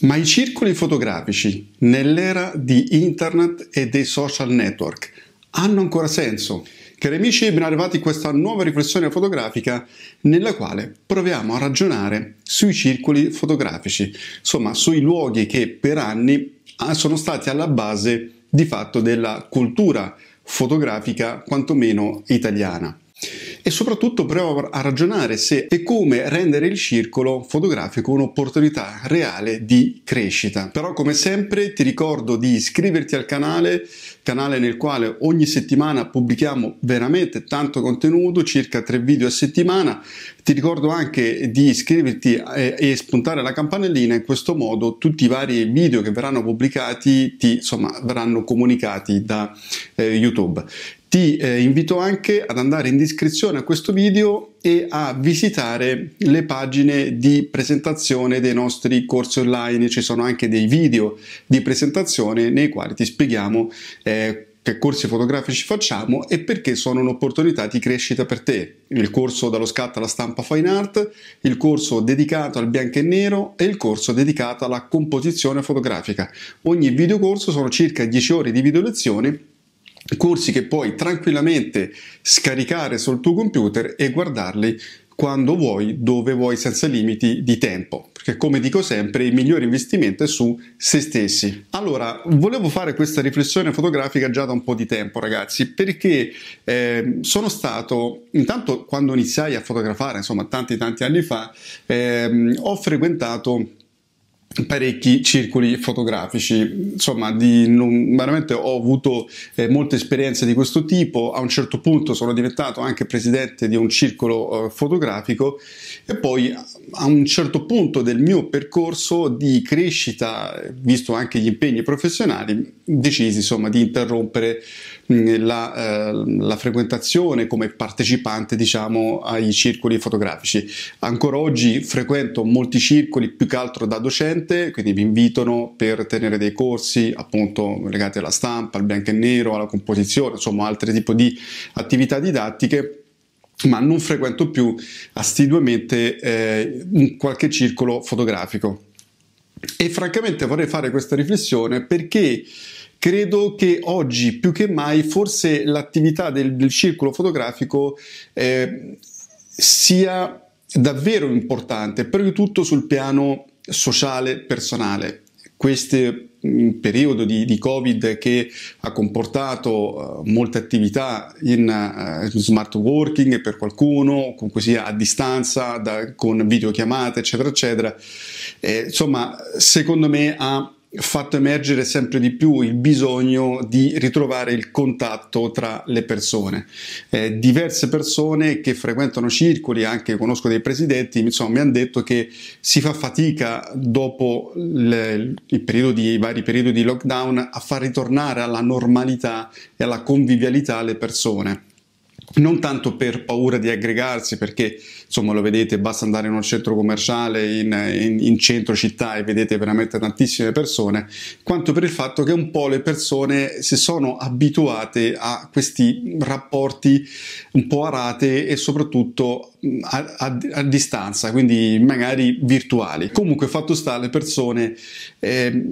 Ma i circoli fotografici, nell'era di internet e dei social network, hanno ancora senso? Cari amici, ben arrivati a questa nuova riflessione fotografica nella quale proviamo a ragionare sui circoli fotografici, insomma sui luoghi che per anni ah, sono stati alla base di fatto della cultura fotografica quantomeno italiana e soprattutto provo a ragionare se e come rendere il circolo fotografico un'opportunità reale di crescita. Però come sempre ti ricordo di iscriverti al canale, canale nel quale ogni settimana pubblichiamo veramente tanto contenuto, circa tre video a settimana. Ti ricordo anche di iscriverti e, eh, e spuntare la campanellina, in questo modo tutti i vari video che verranno pubblicati ti insomma verranno comunicati da eh, YouTube. Ti eh, invito anche ad andare in descrizione a questo video e a visitare le pagine di presentazione dei nostri corsi online, ci sono anche dei video di presentazione nei quali ti spieghiamo eh, che corsi fotografici facciamo e perché sono un'opportunità di crescita per te. Il corso dallo scatto alla stampa fine art, il corso dedicato al bianco e nero e il corso dedicato alla composizione fotografica. Ogni videocorso sono circa 10 ore di video lezione corsi che puoi tranquillamente scaricare sul tuo computer e guardarli quando vuoi, dove vuoi, senza limiti di tempo, perché come dico sempre il migliore investimento è su se stessi. Allora, volevo fare questa riflessione fotografica già da un po' di tempo, ragazzi, perché eh, sono stato, intanto quando iniziai a fotografare, insomma tanti tanti anni fa, eh, ho frequentato parecchi circoli fotografici insomma di, non, veramente ho avuto eh, molte esperienze di questo tipo a un certo punto sono diventato anche presidente di un circolo eh, fotografico e poi a un certo punto del mio percorso di crescita, visto anche gli impegni professionali, decisi insomma di interrompere mm, la, eh, la frequentazione come partecipante diciamo ai circoli fotografici. Ancora oggi frequento molti circoli più che altro da docente, quindi vi invitano per tenere dei corsi appunto legati alla stampa, al bianco e nero, alla composizione, insomma altri tipi di attività didattiche ma non frequento più assiduamente eh, qualche circolo fotografico. E francamente vorrei fare questa riflessione perché credo che oggi più che mai forse l'attività del, del circolo fotografico eh, sia davvero importante, prima di tutto sul piano sociale personale questo mm, periodo di, di, Covid che ha comportato uh, molte attività in uh, smart working per qualcuno, comunque sia a distanza, da, con videochiamate, eccetera, eccetera. Eh, insomma, secondo me ha fatto emergere sempre di più il bisogno di ritrovare il contatto tra le persone. Eh, diverse persone che frequentano circoli, anche conosco dei presidenti, insomma, mi hanno detto che si fa fatica dopo le, di, i vari periodi di lockdown a far ritornare alla normalità e alla convivialità le persone non tanto per paura di aggregarsi, perché insomma lo vedete, basta andare in un centro commerciale, in, in, in centro città e vedete veramente tantissime persone, quanto per il fatto che un po' le persone si sono abituate a questi rapporti un po' arate e soprattutto mm, a, a, a, distanza, quindi magari virtuali. Comunque, fatto sta, le persone eh,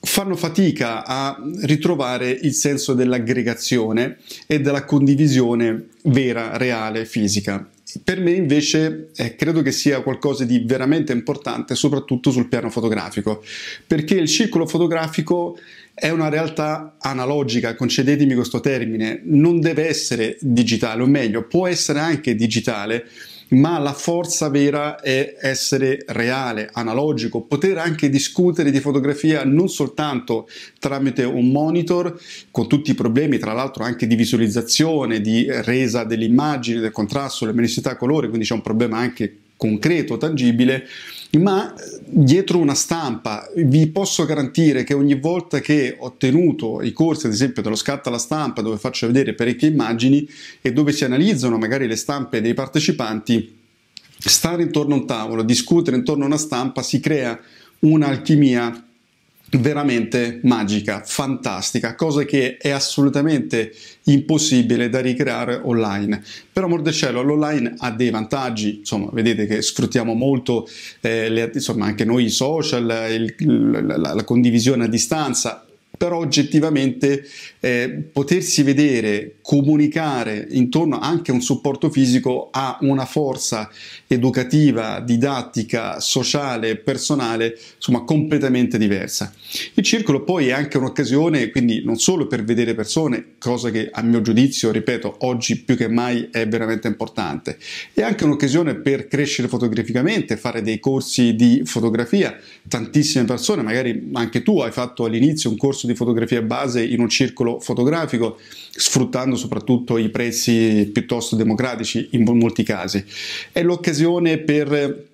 fanno fatica a ritrovare il senso dell'aggregazione e della condivisione vera, reale, fisica. Per me invece eh, credo che sia qualcosa di veramente importante, soprattutto sul piano fotografico, perché il circolo fotografico è una realtà analogica, concedetemi questo termine, non deve essere digitale, o meglio, può essere anche digitale, ma la forza vera è essere reale, analogico, poter anche discutere di fotografia non soltanto tramite un monitor con tutti i problemi, tra l'altro anche di visualizzazione, di resa dell'immagine, del contrasto, luminosità, colore, quindi c'è un problema anche concreto, tangibile, ma eh, dietro una stampa vi posso garantire che ogni volta che ho tenuto i corsi, ad esempio dello scatto alla stampa, dove faccio vedere parecchie immagini e dove si analizzano magari le stampe dei partecipanti, stare intorno a un tavolo, discutere intorno a una stampa si crea un'alchimia veramente magica, fantastica, cosa che è assolutamente impossibile da ricreare online. Però amor del l'online ha dei vantaggi, insomma, vedete che sfruttiamo molto eh, le, insomma, anche noi i social, il, la, la condivisione a distanza, però oggettivamente eh, potersi vedere, comunicare intorno anche a un supporto fisico ha una forza educativa, didattica, sociale, personale, insomma completamente diversa. Il circolo poi è anche un'occasione, quindi non solo per vedere persone, cosa che a mio giudizio, ripeto, oggi più che mai è veramente importante, è anche un'occasione per crescere fotograficamente, fare dei corsi di fotografia, tantissime persone, magari anche tu hai fatto all'inizio un corso corso di fotografia base in un circolo fotografico, sfruttando soprattutto i prezzi piuttosto democratici in molti casi. È l'occasione per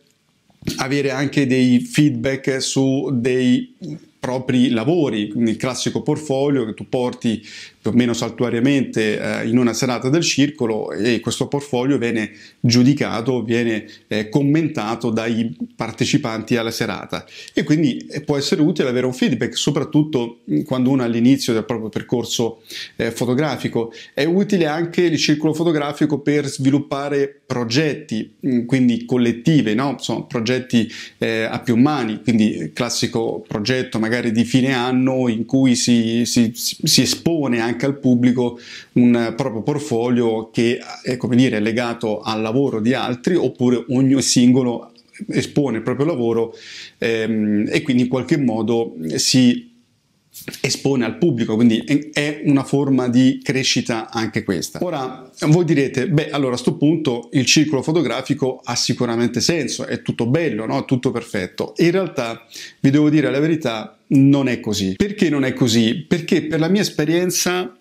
avere anche dei feedback su dei propri lavori, il classico portfolio che tu porti più o meno saltuariamente eh, in una serata del circolo e questo portfolio viene giudicato, viene eh, commentato dai partecipanti alla serata e quindi eh, può essere utile avere un feedback, soprattutto mm, quando uno è all'inizio del proprio percorso eh, fotografico. È utile anche il circolo fotografico per sviluppare progetti, mm, quindi collettive, no? Sono progetti eh, a più mani, quindi classico progetto magari di fine anno in cui si, si, si espone anche anche al pubblico un proprio portfolio che è eh, come dire, legato al lavoro di altri oppure ogni singolo espone il proprio lavoro ehm, e quindi in qualche modo si espone al pubblico, quindi è una forma di crescita anche questa. Ora voi direte, beh, allora a questo punto il ciclo fotografico ha sicuramente senso, è tutto bello, no? tutto perfetto. In realtà vi devo dire la verità, non è così. Perché non è così? Perché per la mia esperienza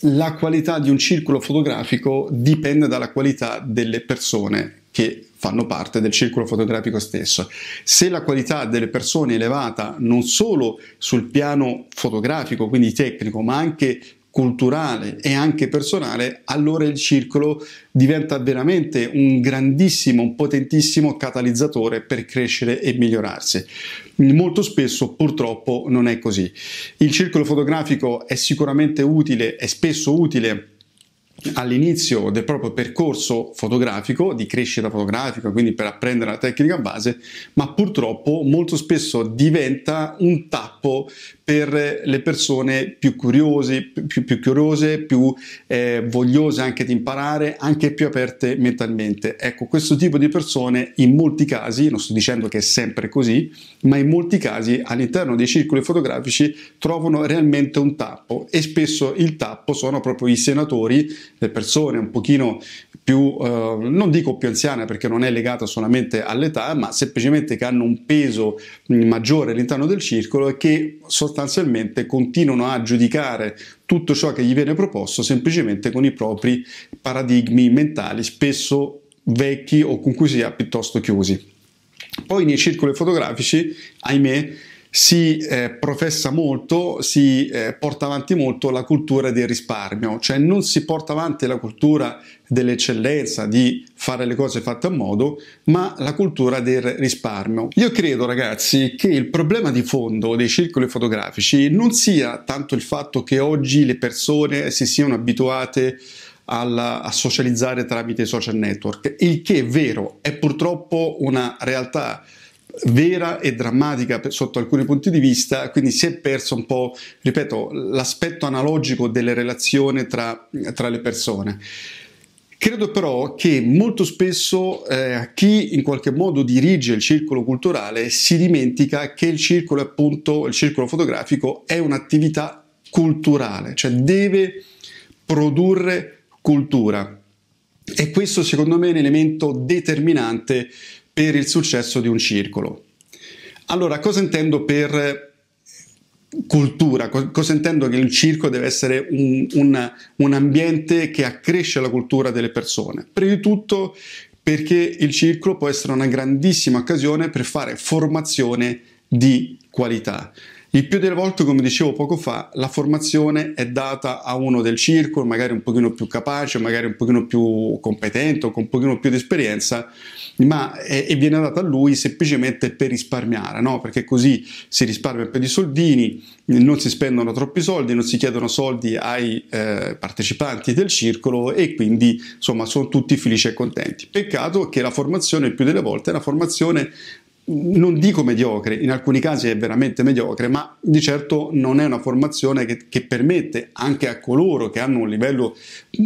la qualità di un circolo fotografico dipende dalla qualità delle persone che fanno parte del circolo fotografico stesso. Se la qualità delle persone è elevata non solo sul piano fotografico, quindi tecnico, ma anche culturale e anche personale, allora il circolo diventa veramente un grandissimo, un potentissimo catalizzatore per crescere e migliorarsi. Molto spesso purtroppo non è così. Il circolo fotografico è sicuramente utile, è spesso utile all'inizio del proprio percorso fotografico, di crescita fotografica, quindi per apprendere la tecnica base, ma purtroppo molto spesso diventa un tappo per le persone più, curiose, più, più curiose, più eh, vogliose anche di imparare, anche più aperte mentalmente. Ecco, questo tipo di persone in molti casi, non sto dicendo che è sempre così, ma in molti casi all'interno dei circoli fotografici trovano realmente un tappo e spesso il tappo sono proprio i senatori le persone un pochino più, eh, non dico più anziane perché non è legata solamente all'età, ma semplicemente che hanno un peso mm, maggiore all'interno del circolo e che sostanzialmente continuano a giudicare tutto ciò che gli viene proposto semplicemente con i propri paradigmi mentali, spesso vecchi o con cui si è piuttosto chiusi. Poi nei circoli fotografici, ahimè, si eh, professa molto, si eh, porta avanti molto la cultura del risparmio, cioè non si porta avanti la cultura dell'eccellenza, di fare le cose fatte a modo, ma la cultura del risparmio. Io credo ragazzi che il problema di fondo dei circoli fotografici non sia tanto il fatto che oggi le persone si siano abituate alla, a socializzare tramite i social network, il che è vero, è purtroppo una realtà vera e drammatica sotto alcuni punti di vista, quindi si è perso un po', ripeto, l'aspetto analogico delle relazioni tra, tra le persone. Credo però che molto spesso eh, chi in qualche modo dirige il circolo culturale si dimentica che il circolo, appunto, il circolo fotografico è un'attività culturale, cioè deve produrre cultura. E questo secondo me è un elemento determinante per il successo di un circolo. Allora, cosa intendo per eh, cultura? Cosa intendo che un circo deve essere un, un, un ambiente che accresce la cultura delle persone? Prima di tutto perché il circolo può essere una grandissima occasione per fare formazione di qualità. Il più delle volte, come dicevo poco fa, la formazione è data a uno del circolo, magari un pochino più capace, magari un pochino più competente o con un pochino più di esperienza, ma è, e viene data a lui semplicemente per risparmiare, no? perché così si risparmia per i soldini, non si spendono troppi soldi, non si chiedono soldi ai eh, partecipanti del circolo e quindi insomma sono tutti felici e contenti. Peccato che la formazione il più delle volte è una formazione non dico mediocre, in alcuni casi è veramente mediocre, ma di certo non è una formazione che, che permette anche a coloro che hanno un livello,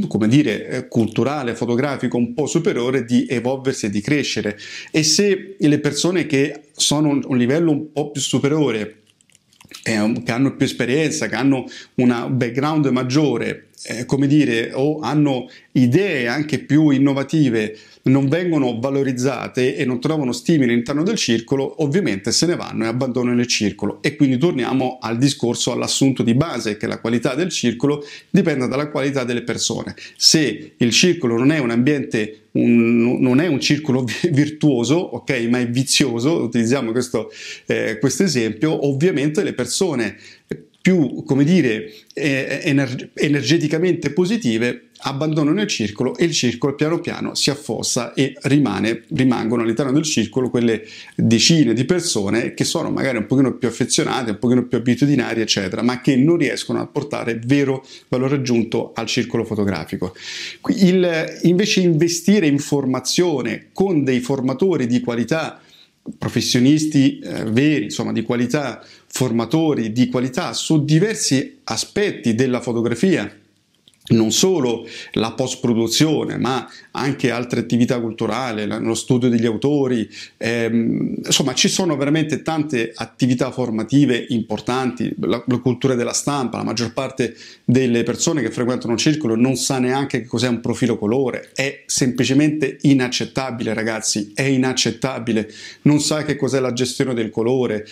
come dire, eh, culturale, fotografico un po' superiore di evolversi e di crescere. E se le persone che sono un, un livello un po' più superiore, eh, che hanno più esperienza, che hanno un background maggiore, eh, come dire, o hanno idee anche più innovative, non vengono valorizzate e non trovano stimoli all'interno del circolo, ovviamente se ne vanno e abbandonano il circolo. E quindi torniamo al discorso, all'assunto di base, che la qualità del circolo dipende dalla qualità delle persone. Se il circolo non è un ambiente un, non è un circolo virtuoso, ok, ma è vizioso, utilizziamo questo, eh, questo esempio, ovviamente le persone più, come dire, eh, energeticamente positive abbandonano il circolo e il circolo piano piano si affossa e rimane, rimangono all'interno del circolo quelle decine di persone che sono magari un pochino più affezionate, un pochino più abitudinarie, eccetera, ma che non riescono a portare vero valore aggiunto al circolo fotografico. Il, invece investire in formazione con dei formatori di qualità professionisti eh, veri, insomma di qualità, formatori di qualità su diversi aspetti della fotografia non solo la post-produzione, ma anche altre attività culturali, lo studio degli autori, ehm, insomma ci sono veramente tante attività formative importanti, la, la, cultura della stampa, la maggior parte delle persone che frequentano un circolo non sa neanche che cos'è un profilo colore, è semplicemente inaccettabile ragazzi, è inaccettabile, non sa che cos'è la gestione del colore,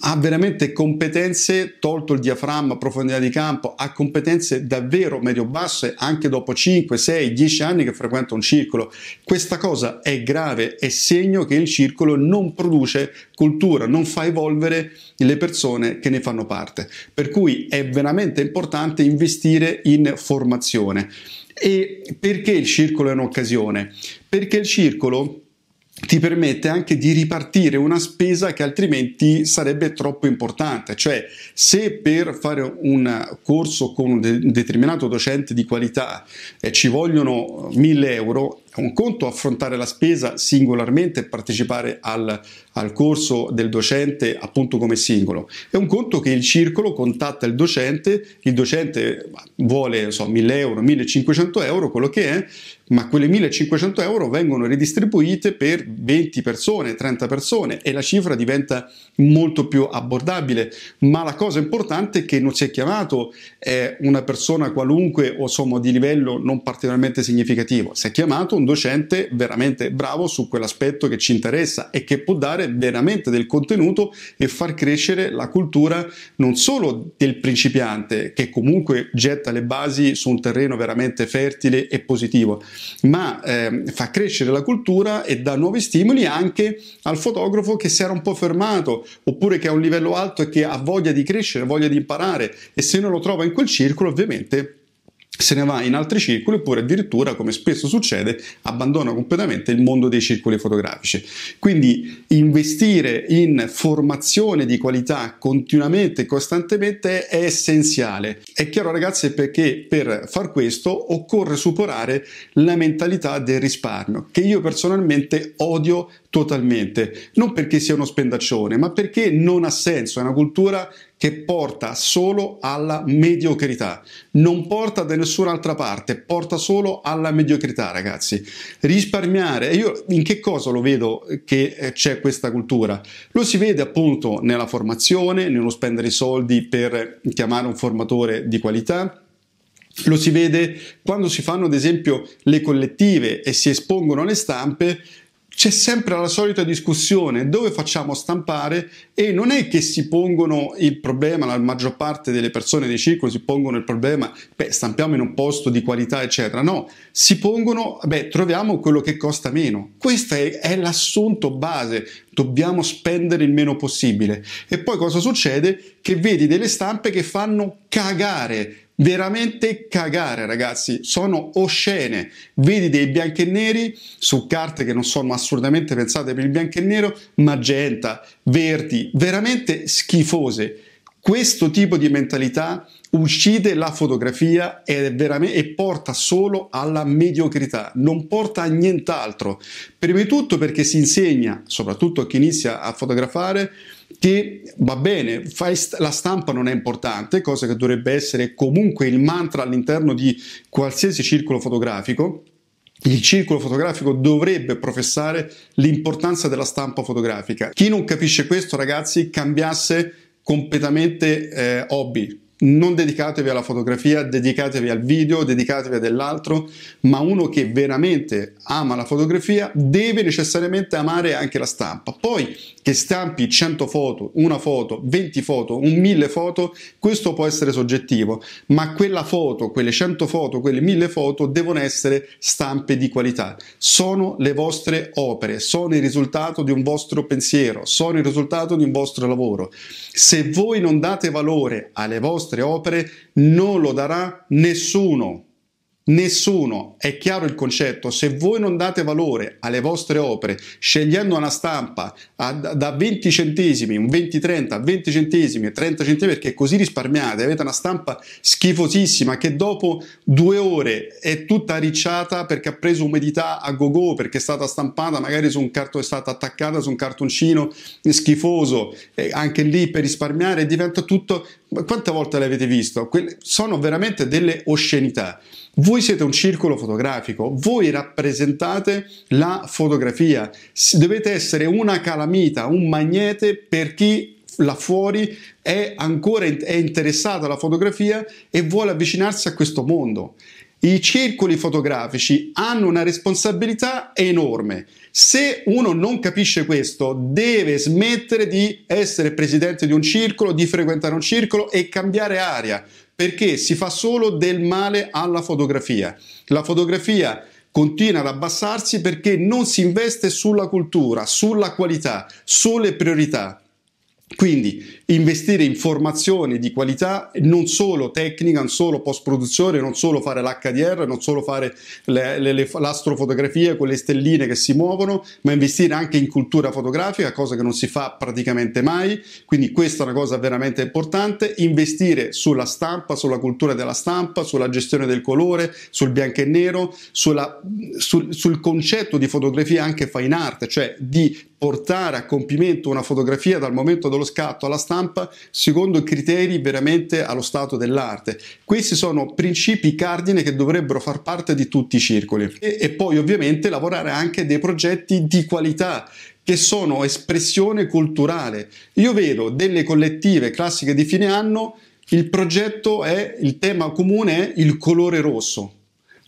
ha veramente competenze, tolto il diaframma, profondità di campo, ha competenze davvero medio-basse basse anche dopo 5, 6, 10 anni che frequenta un circolo. Questa cosa è grave, è segno che il circolo non produce cultura, non fa evolvere le persone che ne fanno parte. Per cui è veramente importante investire in formazione. E perché il circolo è un'occasione? Perché il circolo ti permette anche di ripartire una spesa che altrimenti sarebbe troppo importante, cioè se per fare un corso con un determinato docente di qualità eh, ci vogliono 1000 euro, un conto affrontare la spesa singolarmente e partecipare al, al, corso del docente appunto come singolo, è un conto che il circolo contatta il docente, il docente vuole so, 1000 euro, 1500 euro, quello che è, ma quelle 1500 euro vengono ridistribuite per 20 persone, 30 persone e la cifra diventa molto più abbordabile, ma la cosa importante è che non si è chiamato eh, una persona qualunque o insomma di livello non particolarmente significativo, si è chiamato un docente veramente bravo su quell'aspetto che ci interessa e che può dare veramente del contenuto e far crescere la cultura non solo del principiante, che comunque getta le basi su un terreno veramente fertile e positivo, ma eh, fa crescere la cultura e dà nuovi stimoli anche al fotografo che si era un po' fermato oppure che ha un livello alto e che ha voglia di crescere, voglia di imparare e se non lo trova in quel circolo ovviamente se ne va in altri circoli oppure addirittura, come spesso succede, abbandona completamente il mondo dei circoli fotografici. Quindi investire in formazione di qualità continuamente e costantemente è essenziale. È chiaro ragazzi perché per far questo occorre superare la mentalità del risparmio, che io personalmente odio totalmente, non perché sia uno spendaccione, ma perché non ha senso, è una cultura che porta solo alla mediocrità, non porta da nessun'altra parte, porta solo alla mediocrità, ragazzi. Risparmiare, io in che cosa lo vedo che eh, c'è questa cultura? Lo si vede appunto nella formazione, nello spendere i soldi per chiamare un formatore di qualità. Lo si vede quando si fanno ad esempio le collettive e si espongono alle stampe, c'è sempre la solita discussione dove facciamo stampare e non è che si pongono il problema, la maggior parte delle persone dei circoli si pongono il problema, beh, stampiamo in un posto di qualità, eccetera. No, si pongono, beh, troviamo quello che costa meno. Questo è, è l'assunto base, dobbiamo spendere il meno possibile. E poi cosa succede? Che vedi delle stampe che fanno cagare veramente cagare, ragazzi. Sono oscene. Vedi dei bianchi e neri su carte che non sono assolutamente pensate per il bianco e nero, magenta, verdi, veramente schifose. Questo tipo di mentalità uscite la fotografia e, e porta solo alla mediocrità, non porta a nient'altro. Prima di tutto perché si insegna, soprattutto a chi inizia a fotografare, che va bene, st la stampa non è importante, cosa che dovrebbe essere comunque il mantra all'interno di qualsiasi circolo fotografico, il circolo fotografico dovrebbe professare l'importanza della stampa fotografica. Chi non capisce questo, ragazzi, cambiasse completamente eh, hobby, non dedicatevi alla fotografia, dedicatevi al video, dedicatevi a dell'altro, ma uno che veramente ama la fotografia deve necessariamente amare anche la stampa. Poi che stampi 100 foto, una foto, 20 foto, un 1000 foto, questo può essere soggettivo, ma quella foto, quelle 100 foto, quelle 1000 foto devono essere stampe di qualità. Sono le vostre opere, sono il risultato di un vostro pensiero, sono il risultato di un vostro lavoro. Se voi non date valore alle vostre vostre opere non lo darà nessuno. Nessuno, è chiaro il concetto, se voi non date valore alle vostre opere scegliendo una stampa a, da 20 centesimi, un 20-30, 20 centesimi, 30 centesimi, perché così risparmiate, avete una stampa schifosissima che dopo due ore è tutta ricciata perché ha preso umidità a go-go, perché è stata stampata magari su un cartone, è stata attaccata su un cartoncino schifoso, e anche lì per risparmiare diventa tutto quante volte l'avete visto? Que- sono veramente delle oscenità. Voi siete un circolo fotografico, voi rappresentate la fotografia, dovete essere una calamita, un magnete per chi là fuori è ancora è interessata alla fotografia e vuole avvicinarsi a questo mondo i circoli fotografici hanno una responsabilità enorme. Se uno non capisce questo, deve smettere di essere presidente di un circolo, di frequentare un circolo e cambiare aria, perché si fa solo del male alla fotografia. La fotografia continua ad abbassarsi perché non si investe sulla cultura, sulla qualità, sulle priorità. Quindi investire in formazione di qualità, non solo tecnica, non solo post produzione, non solo fare l'HDR, non solo fare le, le, le, l'astrofotografia con le stelline che si muovono, ma investire anche in cultura fotografica, cosa che non si fa praticamente mai. Quindi questa è una cosa veramente importante. Investire sulla stampa, sulla cultura della stampa, sulla gestione del colore, sul bianco e nero, sulla, sul, sul concetto di fotografia anche fine art, cioè di portare a compimento una fotografia dal momento dello lo scatto alla stampa secondo criteri veramente allo stato dell'arte. Questi sono principi cardine che dovrebbero far parte di tutti i circoli e, e poi ovviamente lavorare anche dei progetti di qualità che sono espressione culturale. Io vedo delle collettive classiche di fine anno, il progetto è, il tema comune è il colore rosso.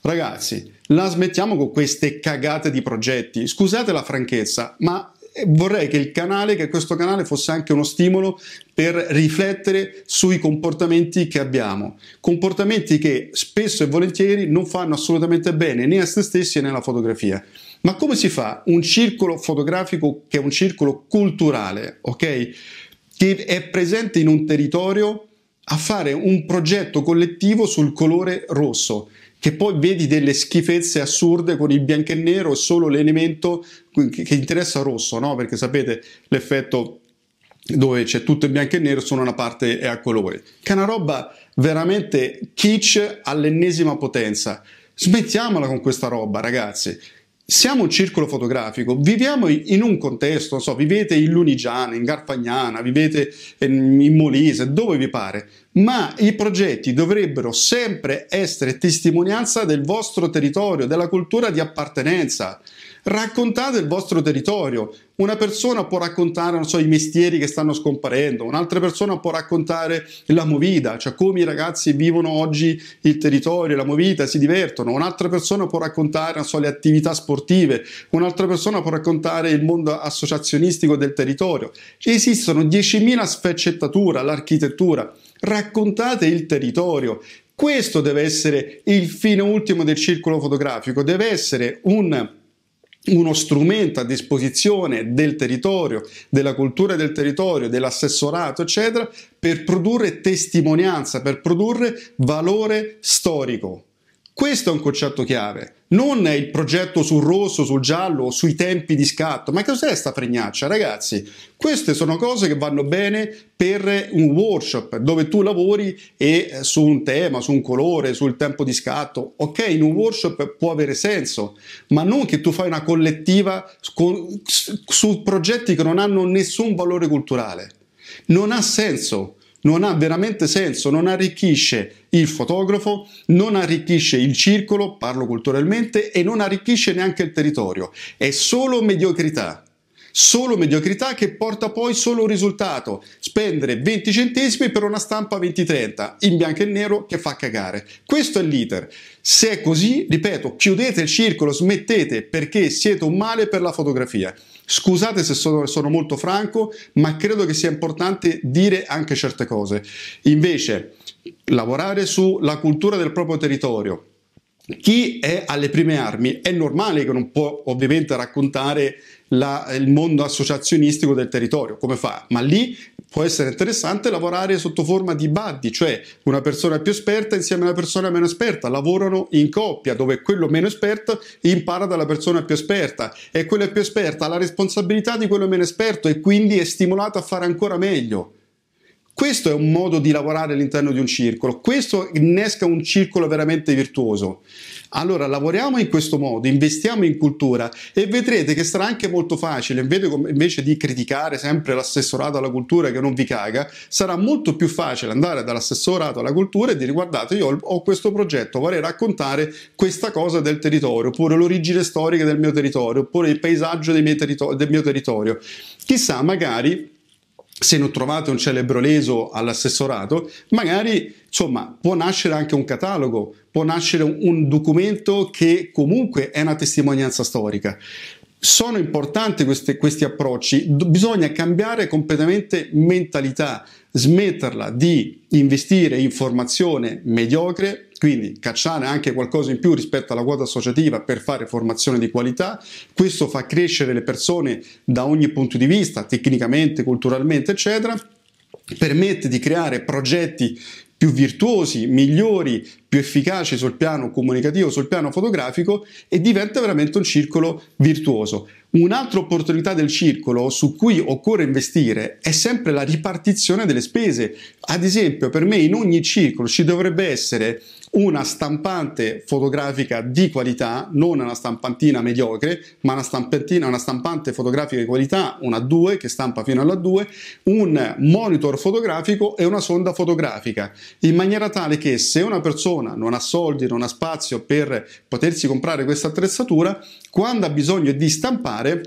Ragazzi, la smettiamo con queste cagate di progetti. Scusate la franchezza, ma vorrei che, canale, che questo canale fosse anche uno stimolo per riflettere sui comportamenti che abbiamo, comportamenti che spesso e volentieri non fanno assolutamente bene né a se stessi né alla fotografia. Ma come si fa un circolo fotografico che è un circolo culturale, ok? Che è presente in un territorio a fare un progetto collettivo sul colore rosso che poi vedi delle schifezze assurde con il bianco e nero e solo l'elemento che interessa rosso, no? Perché sapete l'effetto dove c'è tutto il bianco e nero, solo una parte è a colore. Che è una roba veramente kitsch all'ennesima potenza. Smettiamola con questa roba, ragazzi. Siamo un circolo fotografico, viviamo in un contesto, non so, vivete in Lunigiana, in Garfagnana, vivete in Molise, dove vi pare ma i progetti dovrebbero sempre essere testimonianza del vostro territorio, della cultura di appartenenza. Raccontate il vostro territorio. Una persona può raccontare, so, i mestieri che stanno scomparendo, un'altra persona può raccontare la movida, cioè come i ragazzi vivono oggi il territorio, la movida, si divertono, un'altra persona può raccontare, so, le attività sportive, un'altra persona può raccontare il mondo associazionistico del territorio. Esistono 10.000 sfaccettature all'architettura raccontate il territorio. Questo deve essere il fine ultimo del circolo fotografico, deve essere un uno strumento a disposizione del territorio, della cultura del territorio, dell'assessorato, eccetera, per produrre testimonianza, per produrre valore storico. Questo è un concetto chiave, non il progetto sul rosso, sul giallo, sui tempi di scatto. Ma cos'è sta fregnaccia, ragazzi? Queste sono cose che vanno bene per un workshop dove tu lavori e eh, su un tema, su un colore, sul tempo di scatto. Ok, in un workshop può avere senso, ma non che tu fai una collettiva su progetti che non hanno nessun valore culturale. Non ha senso non ha veramente senso, non arricchisce il fotografo, non arricchisce il circolo, parlo culturalmente, e non arricchisce neanche il territorio. È solo mediocrità. Solo mediocrità che porta poi solo un risultato, spendere 20 centesimi per una stampa 20-30 in bianco e nero che fa cagare. Questo è l'iter. Se è così, ripeto, chiudete il circolo, smettete perché siete un male per la fotografia. Scusate se sono, sono, molto franco, ma credo che sia importante dire anche certe cose. Invece, lavorare sulla cultura del proprio territorio, chi è alle prime armi è normale che non può ovviamente raccontare la, il mondo associazionistico del territorio, come fa? Ma lì può essere interessante lavorare sotto forma di buddy, cioè una persona più esperta insieme a una persona meno esperta, lavorano in coppia dove quello meno esperto impara dalla persona più esperta e quella più esperta ha la responsabilità di quello meno esperto e quindi è stimolato a fare ancora meglio. Questo è un modo di lavorare all'interno di un circolo, questo innesca un circolo veramente virtuoso. Allora lavoriamo in questo modo, investiamo in cultura e vedrete che sarà anche molto facile, invece di criticare sempre l'assessorato alla cultura che non vi caga, sarà molto più facile andare dall'assessorato alla cultura e dire guardate io ho questo progetto, vorrei raccontare questa cosa del territorio, oppure l'origine storica del mio territorio, oppure il paesaggio del mio territorio. Chissà, magari se non trovate un celebro leso all'assessorato, magari insomma può nascere anche un catalogo, può nascere un documento che comunque è una testimonianza storica. Sono importanti questi, questi approcci, bisogna cambiare completamente mentalità, smetterla di investire in formazione mediocre quindi cacciare anche qualcosa in più rispetto alla quota associativa per fare formazione di qualità, questo fa crescere le persone da ogni punto di vista, tecnicamente, culturalmente, eccetera, permette di creare progetti più virtuosi, migliori, più efficaci sul piano comunicativo, sul piano fotografico e diventa veramente un circolo virtuoso. Un'altra opportunità del circolo su cui occorre investire è sempre la ripartizione delle spese. Ad esempio, per me in ogni circolo ci dovrebbe essere una stampante fotografica di qualità, non una stampantina mediocre, ma una stampantina, una stampante fotografica di qualità, una 2 che stampa fino alla 2, un monitor fotografico e una sonda fotografica, in maniera tale che se una persona non ha soldi, non ha spazio per potersi comprare questa attrezzatura, quando ha bisogno di stampare fare,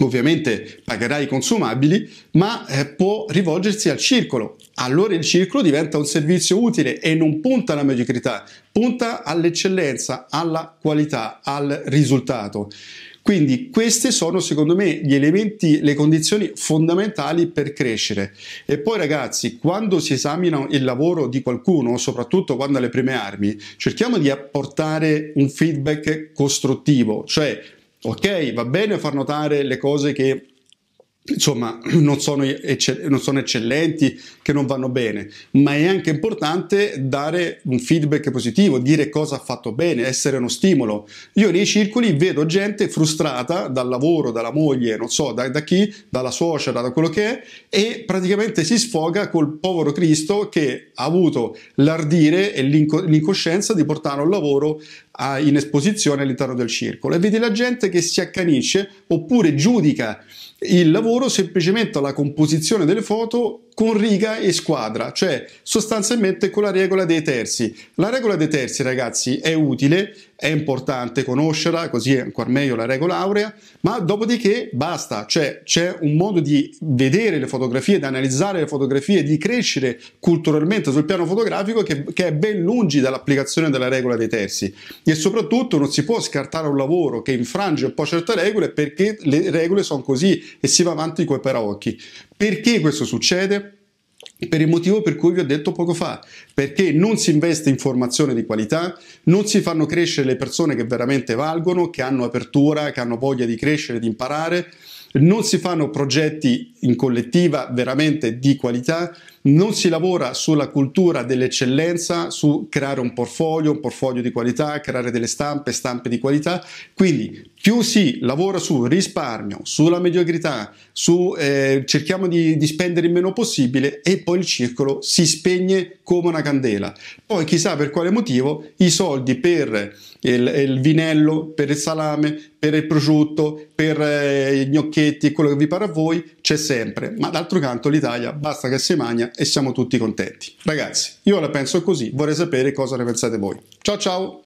ovviamente pagherà i consumabili, ma eh, può rivolgersi al circolo. Allora il circolo diventa un servizio utile e non punta alla mediocrità, punta all'eccellenza, alla qualità, al risultato. Quindi questi sono secondo me gli elementi, le condizioni fondamentali per crescere. E poi ragazzi, quando si esamina il lavoro di qualcuno, soprattutto quando alle prime armi, cerchiamo di apportare un feedback costruttivo, cioè Ok, va bene far notare le cose che insomma non sono, ecce- non sono, eccellenti, che non vanno bene, ma è anche importante dare un feedback positivo, dire cosa ha fatto bene, essere uno stimolo. Io nei circoli vedo gente frustrata dal lavoro, dalla moglie, non so, da, da chi, dalla suocera, da quello che è, e praticamente si sfoga col povero Cristo che ha avuto l'ardire e l'inco- l'incoscienza di portare un lavoro in esposizione all'interno del circolo e vedi la gente che si accanisce oppure giudica il lavoro semplicemente alla composizione delle foto con riga e squadra, cioè sostanzialmente con la regola dei terzi. La regola dei terzi, ragazzi, è utile, è importante conoscerla, così è ancora meglio la regola aurea, ma dopodiché basta, cioè c'è un modo di vedere le fotografie, di analizzare le fotografie, di crescere culturalmente sul piano fotografico che, che è ben lungi dall'applicazione della regola dei terzi e soprattutto non si può scartare un lavoro che infrange un po' certe regole perché le regole sono così e si va avanti coi paraocchi. Perché questo succede? Per il motivo per cui vi ho detto poco fa, perché non si investe in formazione di qualità, non si fanno crescere le persone che veramente valgono, che hanno apertura, che hanno voglia di crescere, di imparare non si fanno progetti in collettiva veramente di qualità, non si lavora sulla cultura dell'eccellenza, su creare un portfolio, un portfolio di qualità, creare delle stampe, stampe di qualità. Quindi più si lavora sul risparmio, sulla mediocrità, su, eh, cerchiamo di, di spendere il meno possibile e poi il circolo si spegne come una candela. Poi chissà per quale motivo i soldi per il, il vinello, per il salame, per il prosciutto, per eh, i gnocchetti, quello che vi pare a voi, c'è sempre. Ma d'altro canto l'Italia basta che si mangia e siamo tutti contenti. Ragazzi, io la penso così, vorrei sapere cosa ne pensate voi. Ciao ciao!